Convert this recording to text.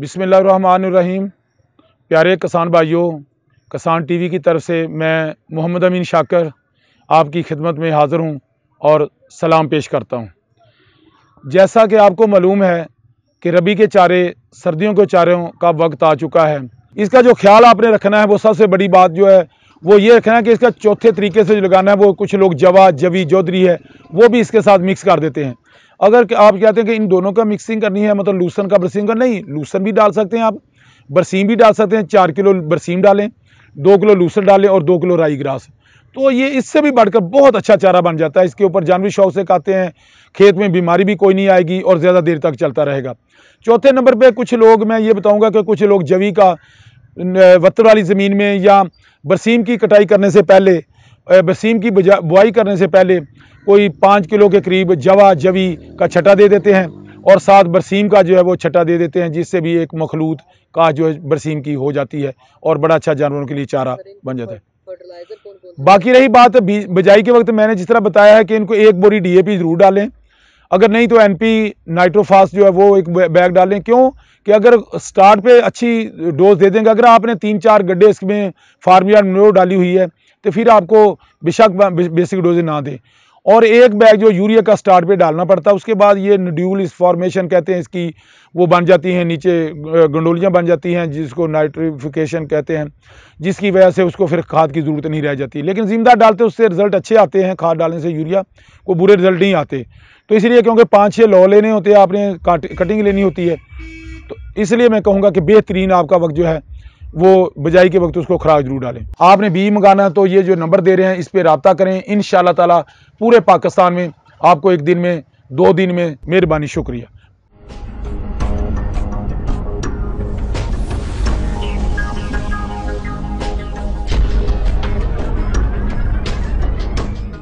बिसमीम प्यारे किसान भाइयों किसान टीवी की तरफ से मैं मोहम्मद अमीन शाकर आपकी खिदमत में हाज़िर हूँ और सलाम पेश करता हूँ जैसा कि आपको मालूम है कि रबी के चारे सर्दियों के चारों का वक्त आ चुका है इसका जो ख्याल आपने रखना है वो सबसे बड़ी बात जो है वो ये रखना है कि इसका चौथे तरीके से जो लगाना है वो कुछ लोग जवा जवी जोधरी है वो भी इसके साथ मिक्स कर देते हैं अगर आप कहते हैं कि इन दोनों का मिक्सिंग करनी है मतलब लूसन का बरसीम का नहीं लूसन भी डाल सकते हैं आप बरसीम भी डाल सकते हैं चार किलो बरसीम डालें दो किलो लूसन डालें और दो किलो राई ग्रास तो ये इससे भी बढ़कर बहुत अच्छा चारा बन जाता है इसके ऊपर जानवी शौक से खाते हैं खेत में बीमारी भी कोई नहीं आएगी और ज़्यादा देर तक चलता रहेगा चौथे नंबर पर कुछ लोग मैं ये बताऊँगा कि कुछ लोग जवी का वतर वाली ज़मीन में या बरसीम की कटाई करने से पहले बसीम की बुआई करने से पहले कोई पाँच किलो के करीब जवा जवी का छटा दे देते हैं और साथ बरसीम का जो है वो छटा दे देते हैं जिससे भी एक मखलूत का जो है बरसीम की हो जाती है और बड़ा अच्छा जानवरों के लिए चारा बन जाता है बाकी रही बात बिजाई के वक्त मैंने जिस तरह बताया है कि इनको एक बोरी डीएपी ज़रूर डालें अगर नहीं तो एनपी नाइट्रोफास जो है वो एक बैग डालें क्यों कि अगर स्टार्ट पे अच्छी डोज दे देंगे अगर आपने तीन चार गड्ढे इसमें फार्मिया डाली हुई है तो फिर आपको बेशक बेसिक डोजे ना दें और एक बैग जो यूरिया का स्टार्ट पे डालना पड़ता है उसके बाद ये नड्यूल इस फॉर्मेशन कहते हैं इसकी वो बन जाती हैं नीचे गंडोलियाँ बन जाती हैं जिसको नाइट्रिफिकेशन कहते हैं जिसकी वजह से उसको फिर खाद की ज़रूरत नहीं रह जाती लेकिन ज़िंदा डालते उससे रिज़ल्ट अच्छे आते हैं खाद डालने से यूरिया को बुरे रिज़ल्ट नहीं आते तो इसलिए क्योंकि पाँच छः लॉ लेने होते हैं आपने कटिंग लेनी होती है तो इसलिए मैं कहूँगा कि बेहतरीन आपका वक्त जो है वो बिजाई के वक्त उसको खुराक जरूर डालें आपने बी मंगाना तो ये जो नंबर दे रहे हैं इस पर रबता करें इन ताला पूरे पाकिस्तान में आपको एक दिन में दो दिन में मेहरबानी शुक्रिया